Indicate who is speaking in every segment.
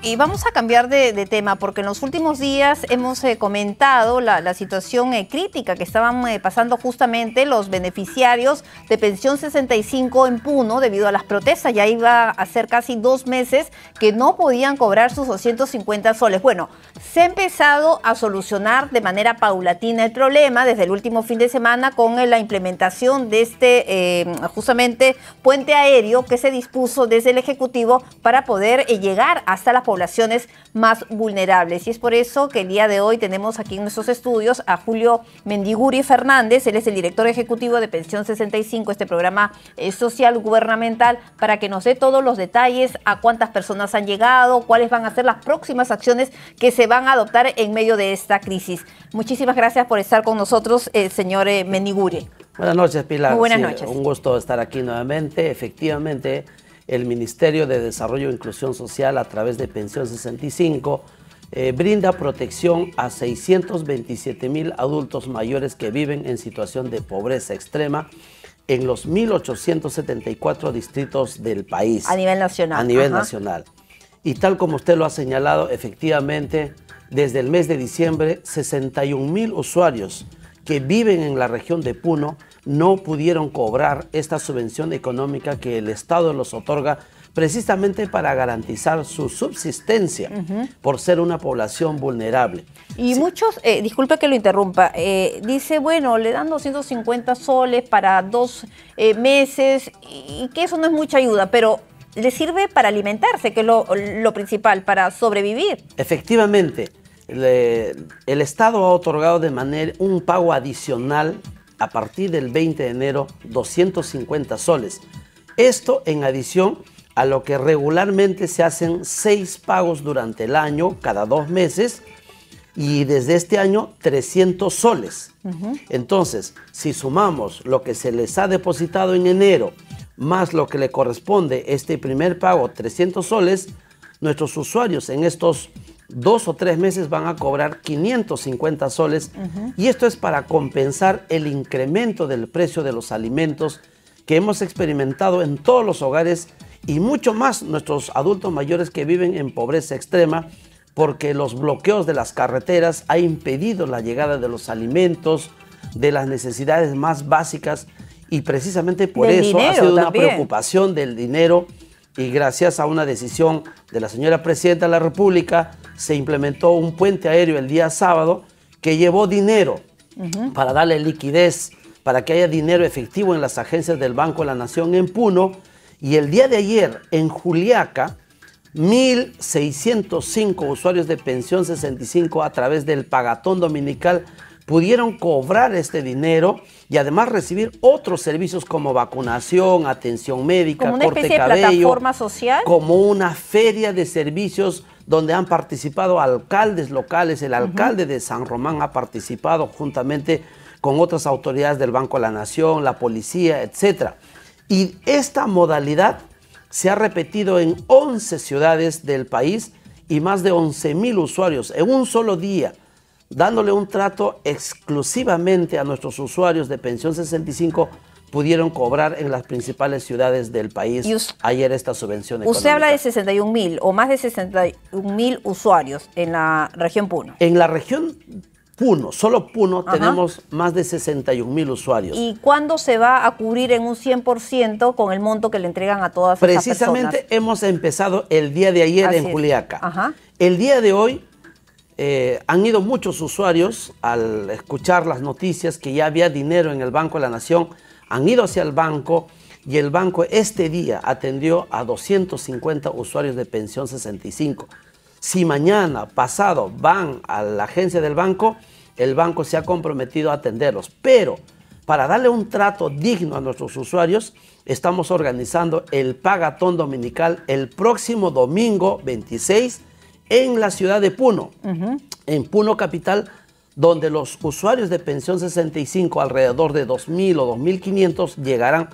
Speaker 1: Y vamos a cambiar de, tema porque en los últimos días hemos eh, comentado la, situación eh, crítica que estaban eh, pasando justamente los beneficiarios de Pensión 65 en Puno debido a las protestas. Ya iba a ser casi dos meses que no podían cobrar sus 250 soles. Bueno, se ha empezado a solucionar de manera paulatina el problema desde el último fin de semana con la implementación de este justamente puente aéreo que se dispuso desde el Ejecutivo para poder llegar hasta las poblaciones más vulnerables. Y es por eso que el día de hoy tenemos aquí en nuestros estudios a Julio Mendiguri Fernández, él es el director ejecutivo de Pensión 65, este programa eh, social gubernamental, para que nos dé todos los detalles a cuántas personas han llegado, cuáles van a ser las próximas acciones que se van a adoptar en medio de esta crisis. Muchísimas gracias por estar con nosotros, eh, señor eh, Mendiguri.
Speaker 2: Buenas noches, Pilar. buenas noches. Un gusto estar aquí nuevamente. Efectivamente, el Ministerio de Desarrollo e Inclusión Social a través de Pensión 65 eh, brinda protección a 627 mil adultos mayores que viven en situación de pobreza extrema en los 1.874 distritos del país. A
Speaker 1: nivel nacional. A nivel nacional.
Speaker 2: Y tal como usted lo ha señalado, efectivamente, desde el mes de diciembre, 61 mil usuarios que viven en la región de Puno no pudieron cobrar esta subvención económica que el Estado los otorga precisamente para garantizar su subsistencia por ser una población vulnerable.
Speaker 1: Y muchos, eh, disculpe que lo interrumpa, eh, dice, bueno, le dan 250 soles para dos eh, meses y que eso no es mucha ayuda, pero le sirve para alimentarse, que es lo, lo principal, para sobrevivir.
Speaker 2: Efectivamente, el Estado ha otorgado de manera un pago adicional a partir del 20 de enero 250 soles. Esto en adición a lo que regularmente se hacen seis pagos durante el año, cada dos meses, y desde este año 300 soles. Entonces, si sumamos lo que se les ha depositado en enero, más lo que le corresponde este primer pago, 300 soles, nuestros usuarios en estos dos o tres meses van a cobrar 550 soles y esto es para compensar el incremento del precio de los alimentos que hemos experimentado en todos los hogares y mucho más nuestros adultos mayores que viven en pobreza extrema porque los bloqueos de las carreteras ha impedido la llegada de los alimentos, de las necesidades más básicas y precisamente por eso ha sido una preocupación del dinero y gracias a una decisión de la señora Presidenta de la República se implementó un puente aéreo el día sábado que llevó dinero para darle liquidez, para que haya dinero efectivo en las agencias del Banco de la Nación en Puno. Y el día de ayer en Juliaca, 1.605 usuarios de Pensión 65 a través del pagatón dominical pudieron cobrar este dinero y además recibir otros servicios como vacunación, atención médica, como una social, como una feria de servicios donde han participado alcaldes locales, el alcalde de San Román ha participado juntamente con otras autoridades del Banco de la Nación, la policía, etc. Y esta modalidad se ha repetido en 11 ciudades del país y más de 11 mil usuarios en un solo día dándole un trato exclusivamente a nuestros usuarios de Pensión 65 pudieron cobrar en las principales ciudades del país ayer esta subvención. Usted habla de
Speaker 1: 61 mil o más de 61 mil usuarios en la región Puno.
Speaker 2: En la región Puno, solo Puno, tenemos más de 61 mil usuarios. ¿Y
Speaker 1: cuándo se va a cubrir en un 100% con el monto que le entregan a todas Precisamente personas? Precisamente
Speaker 2: hemos empezado el día de ayer en Juliaca. El día de hoy eh, han ido muchos usuarios al escuchar las noticias que ya había dinero en el Banco de la Nación, han ido hacia el banco y el banco este día atendió a 250 usuarios de pensión 65. Si mañana, pasado, van a la agencia del banco, el banco se ha comprometido a atenderlos. Pero para darle un trato digno a nuestros usuarios, estamos organizando el Pagatón Dominical el próximo domingo 26 en la ciudad de Puno, en Puno capital, donde los usuarios de pensión 65, alrededor de 2.000 o 2.500, llegarán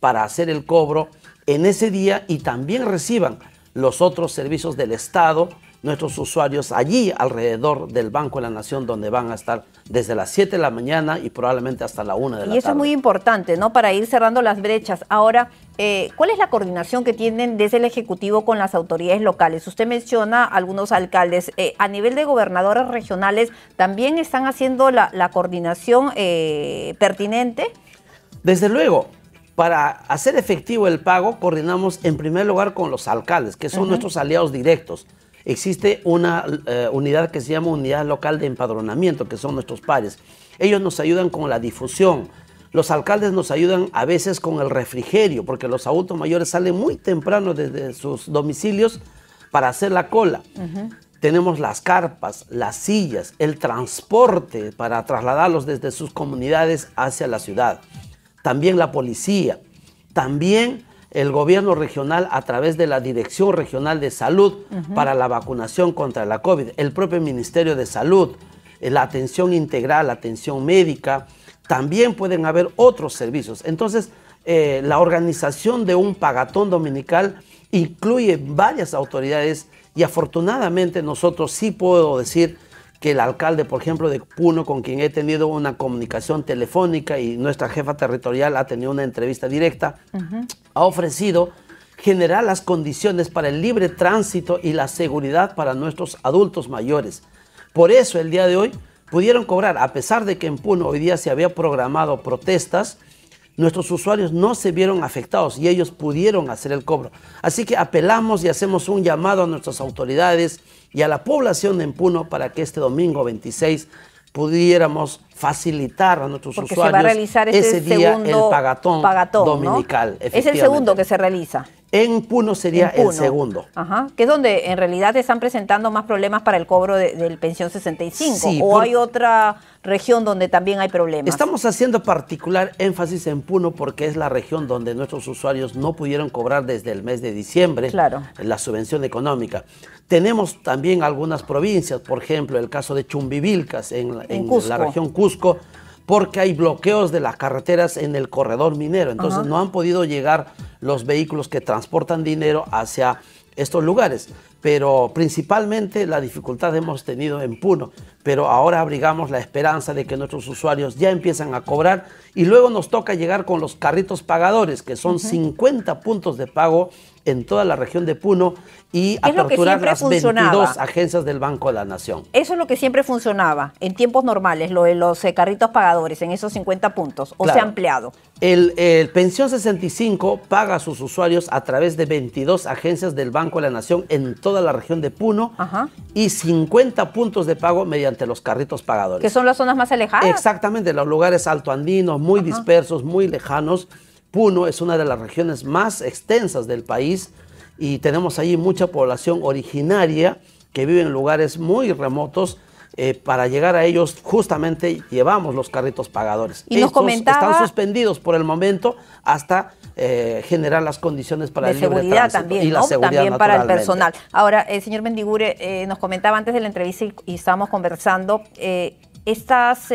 Speaker 2: para hacer el cobro en ese día y también reciban los otros servicios del Estado, nuestros usuarios allí alrededor del Banco de la Nación, donde van a estar desde las 7 de la mañana y probablemente hasta la 1 de la tarde. Y eso es muy
Speaker 1: importante, ¿no? Para ir cerrando las brechas. Ahora, eh, ¿cuál es la coordinación que tienen desde el Ejecutivo con las autoridades locales? Usted menciona algunos alcaldes. Eh, a nivel de gobernadores regionales, ¿también están haciendo la, coordinación eh, pertinente?
Speaker 2: Desde luego. Para hacer efectivo el pago, coordinamos en primer lugar con los alcaldes, que son nuestros aliados directos. Existe una unidad que se llama Unidad Local de Empadronamiento, que son nuestros pares. Ellos nos ayudan con la difusión, los alcaldes nos ayudan a veces con el refrigerio, porque los adultos mayores salen muy temprano desde sus domicilios para hacer la cola. Tenemos las carpas, las sillas, el transporte para trasladarlos desde sus comunidades hacia la ciudad. También la policía. También el gobierno regional a través de la Dirección Regional de Salud para la vacunación contra la COVID, el propio Ministerio de Salud, la atención integral, atención médica, también pueden haber otros servicios. Entonces, eh, la organización de un pagatón dominical incluye varias autoridades y afortunadamente nosotros sí puedo decir que el alcalde, por ejemplo, de Puno, con quien he tenido una comunicación telefónica y nuestra jefa territorial ha tenido una entrevista directa, ha ofrecido generar las condiciones para el libre tránsito y la seguridad para nuestros adultos mayores. Por eso el día de hoy pudieron cobrar, a pesar de que en Puno hoy día se había programado protestas, nuestros usuarios no se vieron afectados y ellos pudieron hacer el cobro. Así que apelamos y hacemos un llamado a nuestras autoridades y a la población de Puno para que este domingo 26 pudiéramos facilitar a nuestros usuarios ese, día el pagatón, dominical. Es el segundo que
Speaker 1: se realiza.
Speaker 2: En Puno sería el segundo.
Speaker 1: Ajá, que es donde en realidad están presentando más problemas para el cobro del pensión 65. o hay otra región donde también hay problemas. Estamos
Speaker 2: haciendo particular énfasis en Puno porque es la región donde nuestros usuarios no pudieron cobrar desde el mes de diciembre claro. la subvención económica. Tenemos también algunas provincias, por ejemplo, el caso de Chumbivilcas en la región Cusco porque hay bloqueos de las carreteras en el corredor minero. Entonces no han podido llegar los vehículos que transportan dinero hacia estos lugares. Pero principalmente la dificultad hemos tenido en Puno. Pero ahora abrigamos la esperanza de que nuestros usuarios ya empiezan a cobrar y luego nos toca llegar con los carritos pagadores, que son 50 puntos de pago en toda la región de Puno y aperturar las 22 agencias del Banco de la Nación.
Speaker 1: Eso es lo que siempre funcionaba en tiempos normales, lo de los eh, carritos pagadores, en esos 50 puntos, o se ha ampliado.
Speaker 2: El, Pensión 65 paga a sus usuarios a través de 22 agencias del Banco de la Nación en toda la región de Puno y 50 puntos de pago mediante los carritos pagadores. Que son
Speaker 1: las zonas más alejadas.
Speaker 2: Exactamente, los lugares altoandinos, muy dispersos, muy lejanos Puno es una de las regiones más extensas del país y tenemos allí mucha población originaria que vive en lugares muy remotos. Eh, para llegar a ellos justamente llevamos los carritos pagadores. Y Estos están suspendidos por el momento hasta eh, generar las condiciones para el libre seguridad también, y la seguridad también para el personal.
Speaker 1: Ahora, el eh, señor Mendigure, nos comentaba antes de la entrevista y, y estábamos conversando estos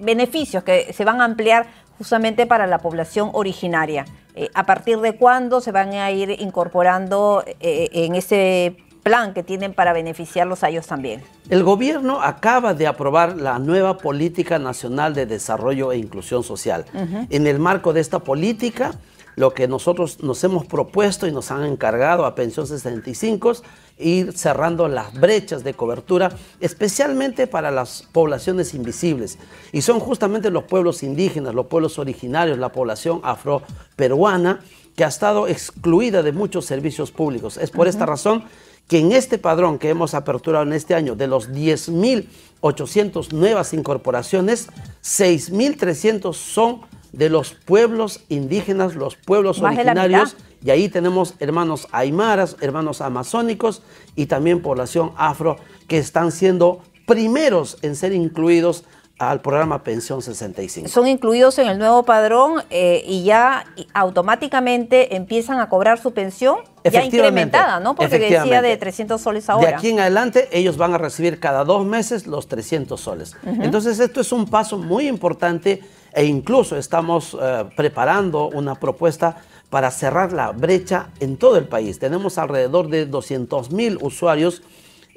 Speaker 1: beneficios que se van a ampliar justamente para la población originaria. Eh, ¿A partir de cuándo se van a ir incorporando eh, en ese plan que tienen para beneficiarlos a ellos también?
Speaker 2: El gobierno acaba de aprobar la nueva Política Nacional de Desarrollo e Inclusión Social. En el marco de esta política lo que nosotros nos hemos propuesto y nos han encargado a Pensión 65, ir cerrando las brechas de cobertura, especialmente para las poblaciones invisibles. Y son justamente los pueblos indígenas, los pueblos originarios, la población afroperuana que ha estado excluida de muchos servicios públicos. Es por esta razón que en este padrón que hemos aperturado en este año, de los 10.800 nuevas incorporaciones, 6.300 son de los pueblos indígenas, los pueblos originarios. Y ahí tenemos hermanos aymaras, hermanos amazónicos y también población afro que están siendo primeros en ser incluidos al programa Pensión 65. Son
Speaker 1: incluidos en el nuevo padrón eh, y ya automáticamente empiezan a cobrar su pensión ya incrementada, ¿no? Porque decía de 300 soles ahora. De aquí en
Speaker 2: adelante ellos van a recibir cada dos meses los 300 soles. Entonces esto es un paso muy importante e incluso estamos eh, preparando una propuesta para cerrar la brecha en todo el país. Tenemos alrededor de 200 mil usuarios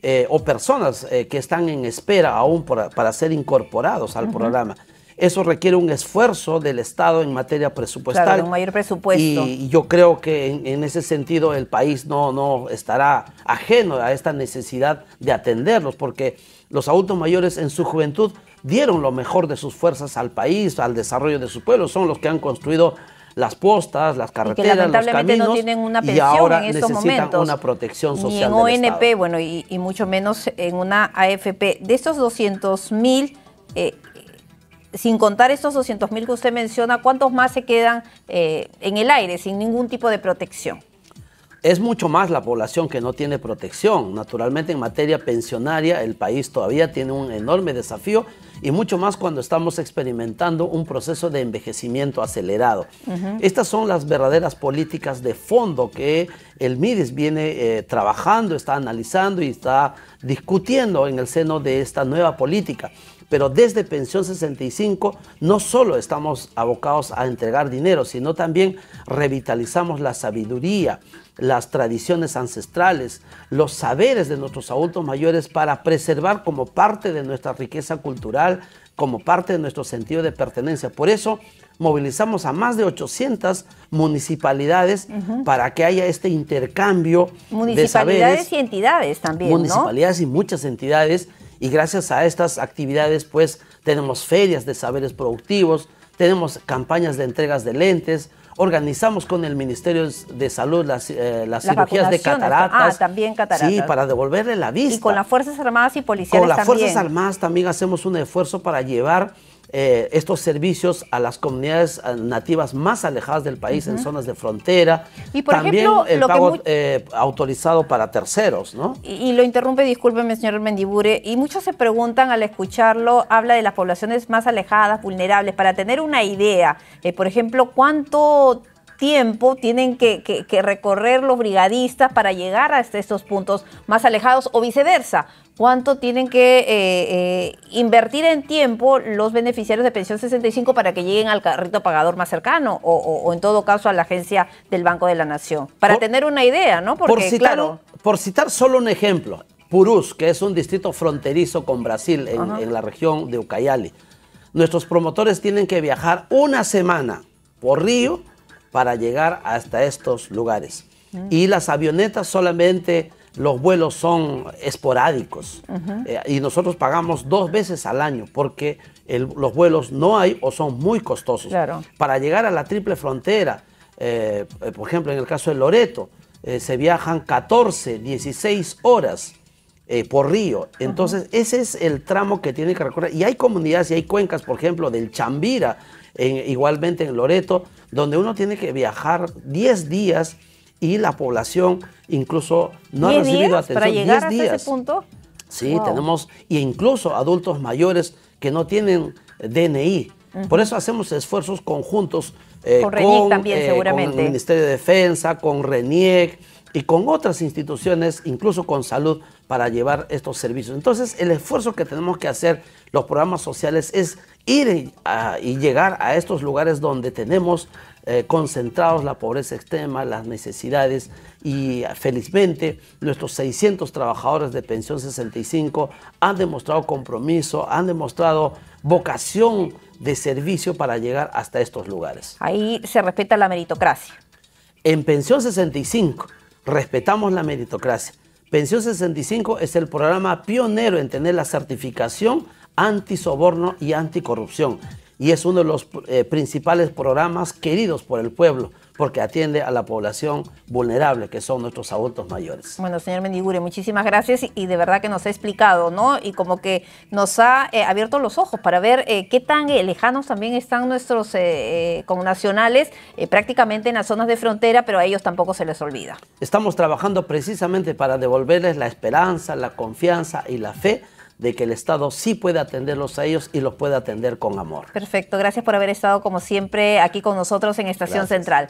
Speaker 2: eh, o personas eh, que están en espera aún para ser incorporados al programa. Eso requiere un esfuerzo del Estado en materia presupuestal. Claro, un mayor
Speaker 1: presupuesto. Y
Speaker 2: yo creo que en, ese sentido el país no, no estará ajeno a esta necesidad de atenderlos, porque los adultos mayores en su juventud dieron lo mejor de sus fuerzas al país, al desarrollo de su pueblo, son los que han construido las postas, las carreteras, los caminos, no tienen una pensión y ahora necesitan una protección social. Ni en ONP,
Speaker 1: bueno, y, mucho menos en una AFP. De estos 200 mil, eh, sin contar estos 200 mil que usted menciona, ¿cuántos más se quedan eh, en el aire sin ningún tipo de protección?
Speaker 2: Es mucho más la población que no tiene protección. Naturalmente, en materia pensionaria, el país todavía tiene un enorme desafío y mucho más cuando estamos experimentando un proceso de envejecimiento acelerado. Estas son las verdaderas políticas de fondo que el MIDIS viene eh, trabajando, está analizando y está discutiendo en el seno de esta nueva política. Pero desde Pensión 65 no solo estamos abocados a entregar dinero, sino también revitalizamos la sabiduría, las tradiciones ancestrales, los saberes de nuestros adultos mayores para preservar como parte de nuestra riqueza cultural como parte de nuestro sentido de pertenencia. Por eso movilizamos a más de 800 municipalidades para que haya este intercambio
Speaker 1: municipalidades de saberes. y entidades también, Municipalidades
Speaker 2: y muchas entidades y gracias a estas actividades pues tenemos ferias de saberes productivos, tenemos campañas de entregas de lentes, Organizamos con el Ministerio de Salud las, eh, cirugías de ah, cataratas. Ah,
Speaker 1: también cataratas. Sí, para
Speaker 2: devolverle la
Speaker 1: vista. Y con las Fuerzas Armadas y Policiales Con las Fuerzas Armadas
Speaker 2: también hacemos un esfuerzo para llevar eh, estos servicios a las comunidades eh, nativas más alejadas del país, en zonas de frontera.
Speaker 1: Y por También ejemplo, el pago
Speaker 2: eh, autorizado para terceros, ¿no?
Speaker 1: Y, lo interrumpe, discúlpeme, señor Mendibure, y muchos se preguntan al escucharlo, habla de las poblaciones más alejadas, vulnerables, para tener una idea, por ejemplo, cuánto tiempo tienen que, recorrer los brigadistas para llegar a estos puntos más alejados o viceversa cuánto tienen que eh, eh, invertir en tiempo los beneficiarios de pensión 65 para que lleguen al carrito pagador más cercano o, en todo caso a la agencia del Banco de la Nación. Para tener una idea, ¿no? por, citar,
Speaker 2: por citar solo un ejemplo, Purús, que es un distrito fronterizo con Brasil en, la región de Ucayali, nuestros promotores tienen que viajar una semana por río para llegar hasta estos lugares. Mm. Y las avionetas solamente los vuelos son esporádicos eh, y nosotros pagamos dos veces al año porque los vuelos no hay o son muy costosos. Para llegar a la triple frontera, eh, eh, por ejemplo, en el caso de Loreto, se viajan 14, 16 horas por río. Entonces, ese es el tramo que tiene que recorrer. Y hay comunidades y hay cuencas, por ejemplo, del Chambira, igualmente en Loreto, donde uno tiene que viajar 10 días y la población incluso no ha recibido atención. ¿Para llegar 10 ese punto? Sí, tenemos, e incluso adultos mayores que no tienen DNI. Por eso hacemos esfuerzos conjuntos eh, con, también, eh, seguramente. con el Ministerio de Defensa, con RENIEC y con otras instituciones, incluso con salud, para llevar estos servicios. Entonces, el esfuerzo que tenemos que hacer los programas sociales es ir y ah, llegar a estos lugares donde tenemos eh, concentrados la pobreza extrema, las necesidades y felizmente nuestros 600 trabajadores de Pensión 65 han demostrado compromiso, han demostrado vocación de servicio para llegar hasta estos lugares. Ahí se respeta la meritocracia. En Pensión 65 respetamos la meritocracia. Pensión 65 es el programa pionero en tener la certificación antisoborno y anticorrupción y es uno de los eh, principales programas queridos por el pueblo porque atiende a la población vulnerable que son nuestros adultos mayores.
Speaker 1: Bueno, señor Mendigure, muchísimas gracias y de verdad que nos ha explicado, ¿no? Y como que nos ha eh, abierto los ojos para ver eh, qué tan lejanos también están nuestros connacionales, prácticamente en las zonas de frontera, pero a ellos tampoco se les olvida.
Speaker 2: Estamos trabajando precisamente para devolverles la esperanza, la confianza y la fe de que el Estado sí puede atenderlos a ellos y los puede atender con amor.
Speaker 1: Perfecto, gracias por haber estado como siempre aquí con nosotros en Estación Central.